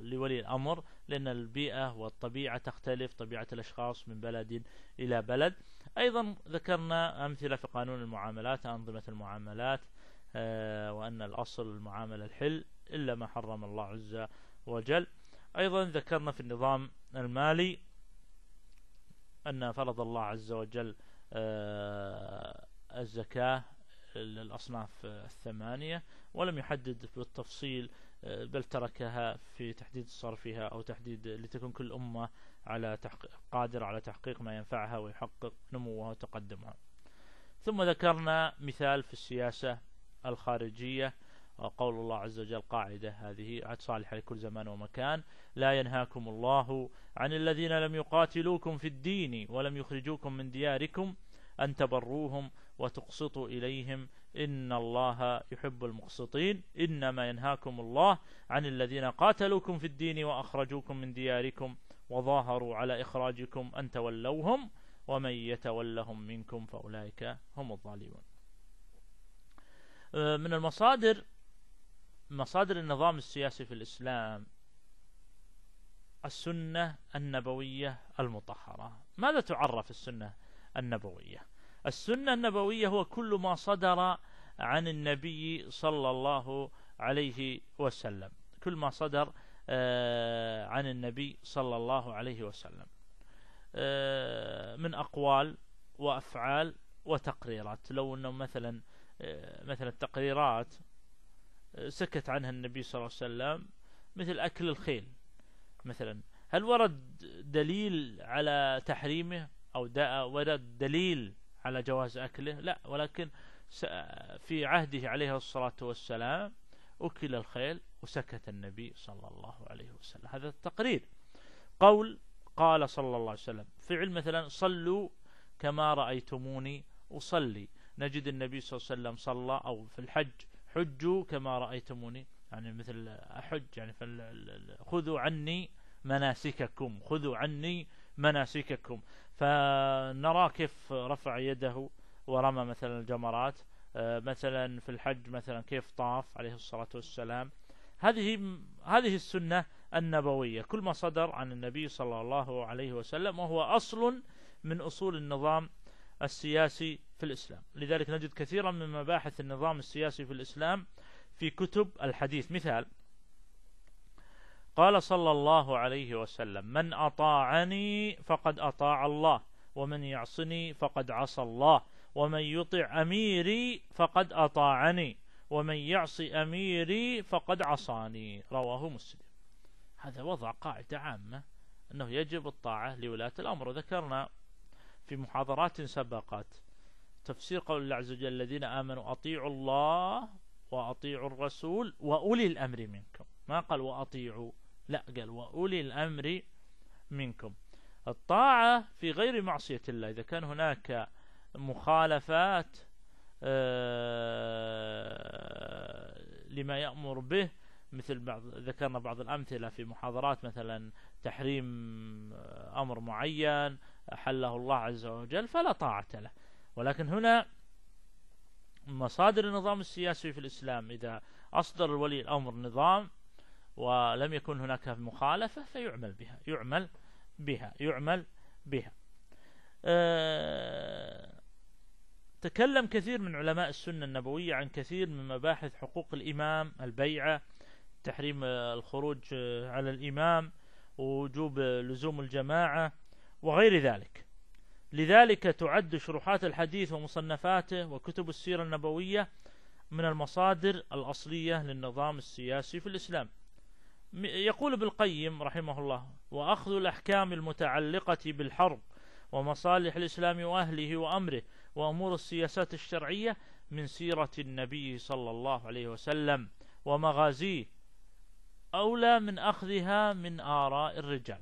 لولي الأمر لأن البيئة والطبيعة تختلف طبيعة الأشخاص من بلد إلى بلد أيضا ذكرنا أمثلة في قانون المعاملات أنظمة المعاملات آه، وأن الأصل المعاملة الحل إلا ما حرم الله عز وجل أيضا ذكرنا في النظام المالي أن فرض الله عز وجل آه، الزكاة للأصناف الثمانية ولم يحدد بالتفصيل آه، بل تركها في تحديد صرفها أو تحديد لتكون كل أمة على تحقيق قادرة على تحقيق ما ينفعها ويحقق نموها وتقدمها ثم ذكرنا مثال في السياسة الخارجية قول الله عز وجل قاعدة هذه عد صالحة لكل زمان ومكان لا ينهاكم الله عن الذين لم يقاتلوكم في الدين ولم يخرجوكم من دياركم أن تبروهم وتقسطوا إليهم إن الله يحب المقسطين إنما ينهاكم الله عن الذين قاتلوكم في الدين وأخرجوكم من دياركم وظاهروا على إخراجكم أن تولوهم ومن يتولهم منكم فأولئك هم الظالمون آه، من المصادر مصادر النظام السياسي في الإسلام السنة النبوية المطهرة ماذا تعرف السنة النبوية السنة النبوية هو كل ما صدر عن النبي صلى الله عليه وسلم كل ما صدر آه، عن النبي صلى الله عليه وسلم آه، من أقوال وأفعال وتقريرات لو أنه مثلا آه، مثلا التقريرات سكت عنها النبي صلى الله عليه وسلم مثل أكل الخيل مثلا هل ورد دليل على تحريمه أو ورد دليل على جواز أكله لا ولكن في عهده عليه الصلاة والسلام أكل الخيل وسكت النبي صلى الله عليه وسلم هذا التقرير قول قال صلى الله عليه وسلم فعل مثلا صلوا كما رأيتموني أصلي نجد النبي صلى الله عليه وسلم صلى أو في الحج حجوا كما رأيتموني يعني مثل أحج يعني خذوا عني مناسككم خذوا عني مناسككم فنرى كيف رفع يده ورمى مثلا الجمرات آه، مثلا في الحج مثلا كيف طاف عليه الصلاة والسلام هذه هذه السنة النبوية كل ما صدر عن النبي صلى الله عليه وسلم وهو أصل من أصول النظام السياسي في الإسلام لذلك نجد كثيرا من مباحث النظام السياسي في الإسلام في كتب الحديث مثال قال صلى الله عليه وسلم من أطاعني فقد أطاع الله ومن يعصني فقد عصى الله ومن يطع أميري فقد أطاعني ومن يعصي أميري فقد عصاني رواه مسلم هذا وضع قاعدة عامة أنه يجب الطاعة لولاة الأمر ذكرنا في محاضرات سبقت تفسير قول الله عز وجل الذين آمنوا أطيعوا الله وأطيعوا الرسول وأولي الأمر منكم ما قال وأطيعوا لا قال وأولي الأمر منكم الطاعة في غير معصية الله إذا كان هناك مخالفات آه، لما يأمر به مثل بعض ذكرنا بعض الأمثلة في محاضرات مثلا تحريم آه، أمر معين أحله الله عز وجل فلا طاعة له ولكن هنا مصادر النظام السياسي في الإسلام إذا أصدر ولي الأمر نظام ولم يكن هناك مخالفة فيعمل بها يعمل بها يعمل بها أه، تكلم كثير من علماء السنة النبوية عن كثير من مباحث حقوق الإمام البيعة تحريم الخروج على الإمام ووجوب لزوم الجماعة وغير ذلك لذلك تعد شروحات الحديث ومصنفاته وكتب السيرة النبوية من المصادر الأصلية للنظام السياسي في الإسلام يقول ابن القيم رحمه الله وأخذ الأحكام المتعلقة بالحرب ومصالح الإسلام وأهله وأمره وأمور السياسات الشرعية من سيرة النبي صلى الله عليه وسلم ومغازيه أولى من أخذها من آراء الرجال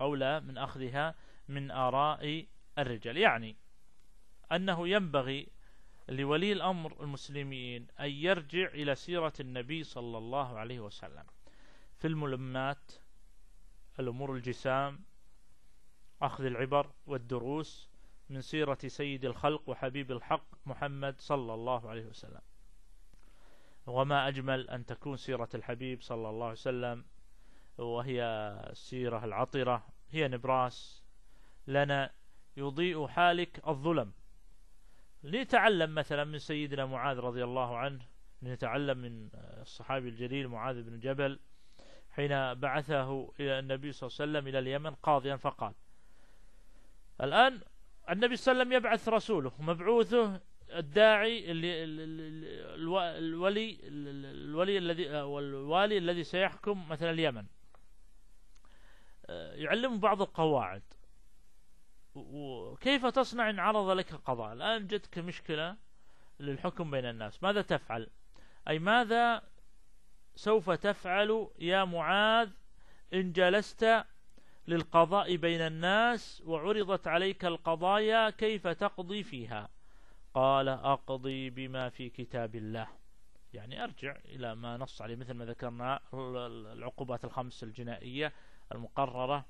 أولى من أخذها من آراء الرجال يعني أنه ينبغي لولي الأمر المسلمين أن يرجع إلى سيرة النبي صلى الله عليه وسلم في الملمات الأمور الجسام أخذ العبر والدروس من سيرة سيد الخلق وحبيب الحق محمد صلى الله عليه وسلم وما أجمل أن تكون سيرة الحبيب صلى الله عليه وسلم وهي السيرة العطرة هي نبراس لنا يضيء حالك الظلم لنتعلم مثلا من سيدنا معاذ رضي الله عنه لنتعلم من الصحابي الجليل معاذ بن جبل حين بعثه إلى النبي صلى الله عليه وسلم إلى اليمن قاضيا فقال الآن النبي صلى الله عليه وسلم يبعث رسوله مبعوثه الداعي اللي الولي الولي الذي والوالي الذي سيحكم مثلا اليمن يعلم بعض القواعد وكيف تصنع إن عرض لك قضاء الآن جتك مشكلة للحكم بين الناس ماذا تفعل أي ماذا سوف تفعل يا معاذ إن جلست للقضاء بين الناس وعرضت عليك القضايا كيف تقضي فيها قال أقضي بما في كتاب الله يعني أرجع إلى ما نص عليه مثل ما ذكرنا العقوبات الخمس الجنائية المقررة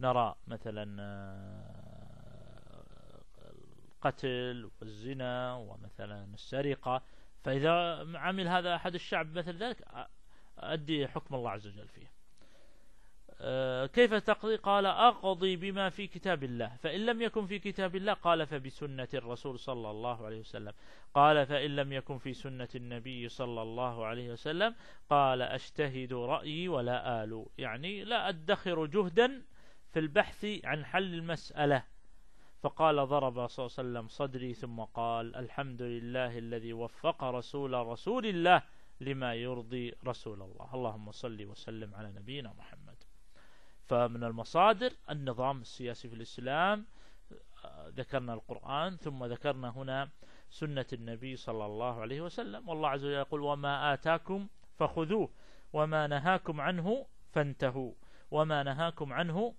نرى مثلا آه، القتل والزنا ومثلا السرقة فإذا عمل هذا أحد الشعب مثل ذلك أدي حكم الله عز وجل فيه آه، كيف تقضي قال أقضي بما في كتاب الله فإن لم يكن في كتاب الله قال فبسنة الرسول صلى الله عليه وسلم قال فإن لم يكن في سنة النبي صلى الله عليه وسلم قال أجتهد رأيي ولا آل يعني لا أدخر جهدا في البحث عن حل المسألة فقال ضرب صلى الله عليه وسلم صدري ثم قال الحمد لله الذي وفق رسول رسول الله لما يرضي رسول الله اللهم صل وسلم على نبينا محمد فمن المصادر النظام السياسي في الإسلام آه، ذكرنا القرآن ثم ذكرنا هنا سنة النبي صلى الله عليه وسلم والله عز وجل يقول وما آتاكم فخذوه وما نهاكم عنه فانتهوا وما نهاكم عنه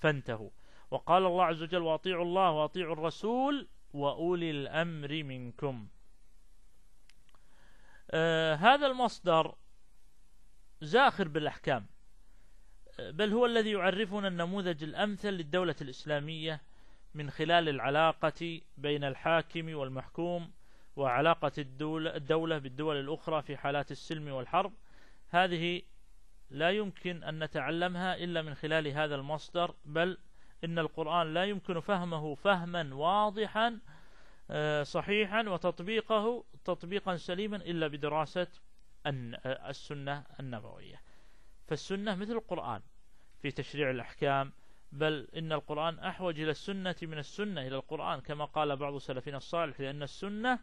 فانتهوا وقال الله عز وجل واطيعوا الله واطيعوا الرسول وأولي الأمر منكم آه هذا المصدر زاخر بالأحكام بل هو الذي يعرفنا النموذج الأمثل للدولة الإسلامية من خلال العلاقة بين الحاكم والمحكوم وعلاقة الدولة بالدول الأخرى في حالات السلم والحرب هذه لا يمكن أن نتعلمها إلا من خلال هذا المصدر بل إن القرآن لا يمكن فهمه فهما واضحا آه، صحيحا وتطبيقه تطبيقا سليما إلا بدراسة آه، السنة النبوية فالسنة مثل القرآن في تشريع الأحكام بل إن القرآن أحوج إلى السنة من السنة إلى القرآن كما قال بعض سلفنا الصالح لأن السنة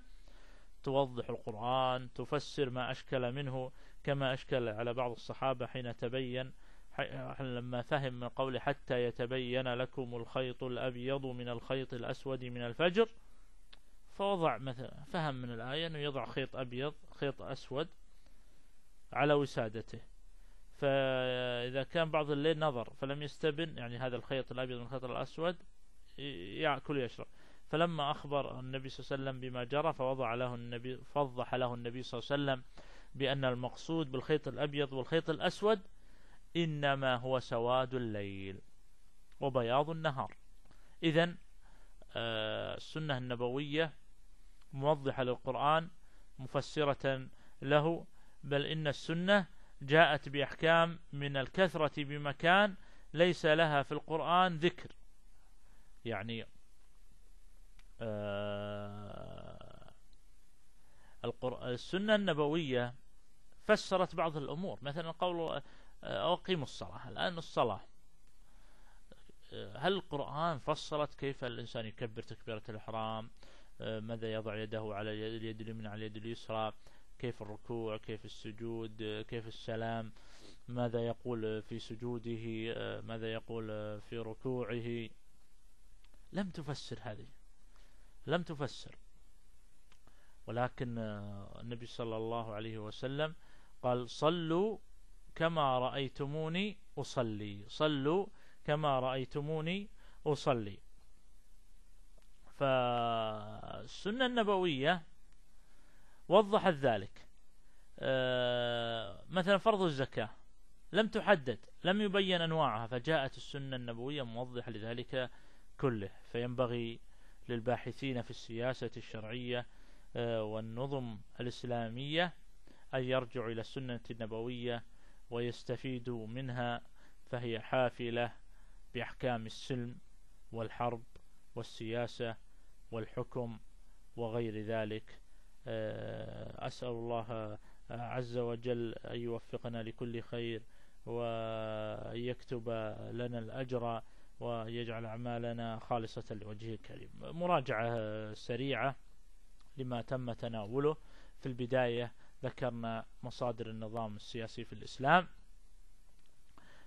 توضح القرآن تفسر ما أشكل منه كما أشكل على بعض الصحابة حين تبين لما فهم من قول حتى يتبين لكم الخيط الأبيض من الخيط الأسود من الفجر فوضع مثلا فهم من الآية أنه يضع خيط أبيض خيط أسود على وسادته فإذا كان بعض الليل نظر فلم يستبن يعني هذا الخيط الأبيض من الخيط الأسود يأكل ويشرب فلما أخبر النبي صلى الله عليه وسلم بما جرى فوضع له النبي فضح له النبي صلى الله عليه وسلم بأن المقصود بالخيط الأبيض والخيط الأسود إنما هو سواد الليل وبياض النهار إذا آه، السنة النبوية موضحة للقرآن مفسرة له بل إن السنة جاءت بأحكام من الكثرة بمكان ليس لها في القرآن ذكر يعني آه، السنة النبوية فسرت بعض الأمور مثلا قول آه، أقيم الصلاة الآن الصلاة آه، هل القرآن فصلت كيف الإنسان يكبر تكبيرة الإحرام ماذا يضع يده على اليد اليمنى على اليد اليسرى كيف الركوع كيف السجود كيف السلام ماذا يقول في سجوده ماذا يقول في ركوعه لم تفسر هذه لم تفسر ولكن النبي صلى الله عليه وسلم قال صلوا كما رأيتموني أصلي صلوا كما رأيتموني أصلي فالسنة النبوية وضحت ذلك آه، مثلا فرض الزكاة لم تحدد لم يبين أنواعها فجاءت السنة النبوية موضحة لذلك كله فينبغي للباحثين في السياسة الشرعية آه، والنظم الإسلامية أن يرجعوا إلى السنة النبوية ويستفيدوا منها فهي حافلة بأحكام السلم والحرب والسياسة والحكم وغير ذلك آه، أسأل الله آه، عز وجل أن يوفقنا لكل خير ويكتب لنا الأجر ويجعل أعمالنا خالصة لوجهه الكريم مراجعة سريعة لما تم تناوله في البداية ذكرنا مصادر النظام السياسي في الإسلام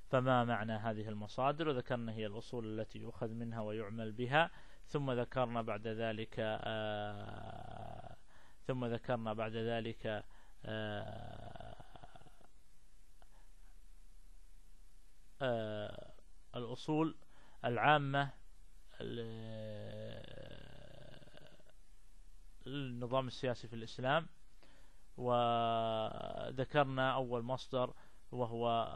فما معنى هذه المصادر وذكرنا هي الأصول التي يؤخذ منها ويعمل بها ثم ذكرنا بعد ذلك آه ثم ذكرنا بعد ذلك آه، آه، الأصول العامة للنظام آه، السياسي في الإسلام وذكرنا أول مصدر وهو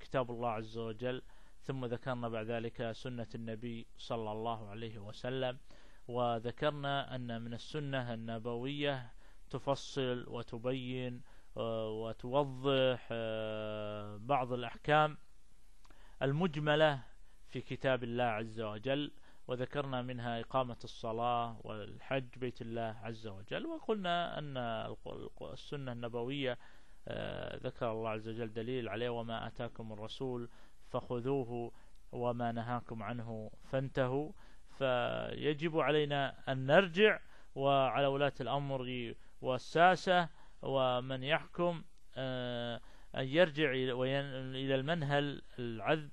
كتاب الله عز وجل ثم ذكرنا بعد ذلك سنة النبي صلى الله عليه وسلم وذكرنا أن من السنة النبوية تفصل وتبين آه، وتوضح آه، بعض الأحكام المجملة في كتاب الله عز وجل وذكرنا منها إقامة الصلاة والحج بيت الله عز وجل وقلنا أن السنة النبوية آه، ذكر الله عز وجل دليل عليه وما آتاكم الرسول فخذوه وما نهاكم عنه فانتهوا فيجب علينا أن نرجع وعلى ولاة الأمر والساسة ومن يحكم آه، أن يرجع إلى المنهل العذب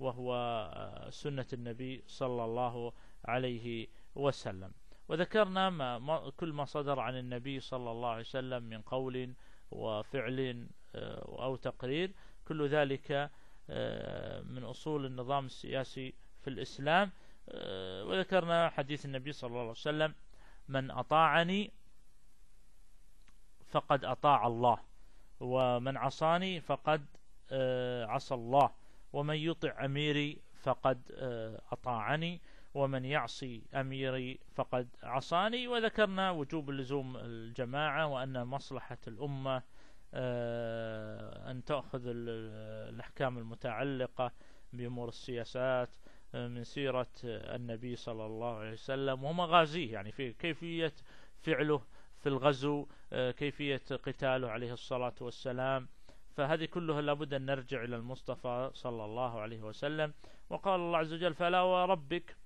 وهو آه، سنة النبي صلى الله عليه وسلم وذكرنا ما كل ما صدر عن النبي صلى الله عليه وسلم من قول وفعل آه، أو تقرير كل ذلك من أصول النظام السياسي في الإسلام آه، وذكرنا حديث النبي صلى الله عليه وسلم من أطاعني فقد أطاع الله ومن عصاني فقد آه، عصى الله ومن يطع أميري فقد آه، أطاعني ومن يعصي أميري فقد عصاني وذكرنا وجوب لزوم الجماعة وأن مصلحة الأمة أن تأخذ الأحكام المتعلقة بأمور السياسات من سيرة النبي صلى الله عليه وسلم ومغازيه يعني في كيفية فعله في الغزو آه، كيفية قتاله عليه الصلاة والسلام فهذه كلها لابد أن نرجع إلى المصطفى صلى الله عليه وسلم وقال الله عز وجل فلا وربك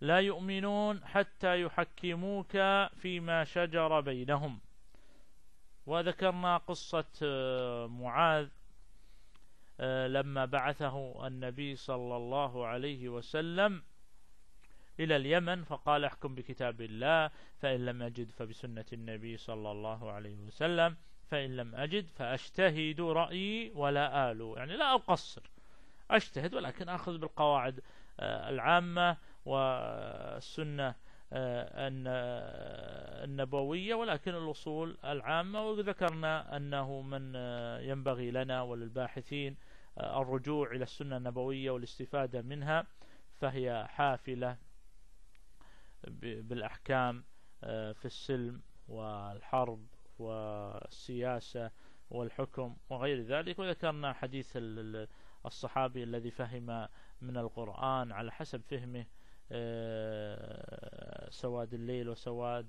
لا يؤمنون حتى يحكموك فيما شجر بينهم وذكرنا قصة آه، معاذ آه، لما بعثه النبي صلى الله عليه وسلم إلى اليمن فقال احكم بكتاب الله فإن لم أجد فبسنة النبي صلى الله عليه وسلم فإن لم أجد فأجتهد رأيي ولا آلو يعني لا أقصر أجتهد ولكن أخذ بالقواعد آه، العامة والسنة آه، آه، النبوية ولكن الأصول العامة وذكرنا أنه من آه، ينبغي لنا وللباحثين الرجوع إلى السنة النبوية والاستفادة منها فهي حافلة بالأحكام في السلم والحرب والسياسة والحكم وغير ذلك وذكرنا حديث الصحابي الذي فهم من القرآن على حسب فهمه آه، سواد الليل وسواد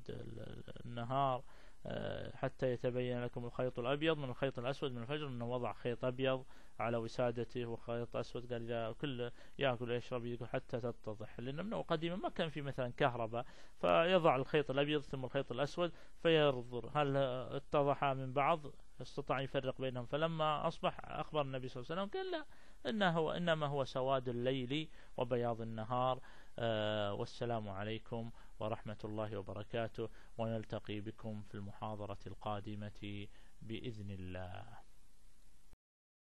النهار آه، حتى يتبين لكم الخيط الأبيض من الخيط الأسود من الفجر أنه وضع خيط أبيض على وسادته وخيط أسود قال إذا كل يأكل ويشرب يقول حتى تتضح لأن من قديما ما كان في مثلا كهرباء فيضع الخيط الأبيض ثم الخيط الأسود فينظر هل اتضح من بعض استطاع يفرق بينهم فلما أصبح أخبر النبي صلى الله عليه وسلم قال لا إنه إنما هو سواد الليل وبياض النهار آه، والسلام عليكم ورحمة الله وبركاته ونلتقي بكم في المحاضرة القادمة بإذن الله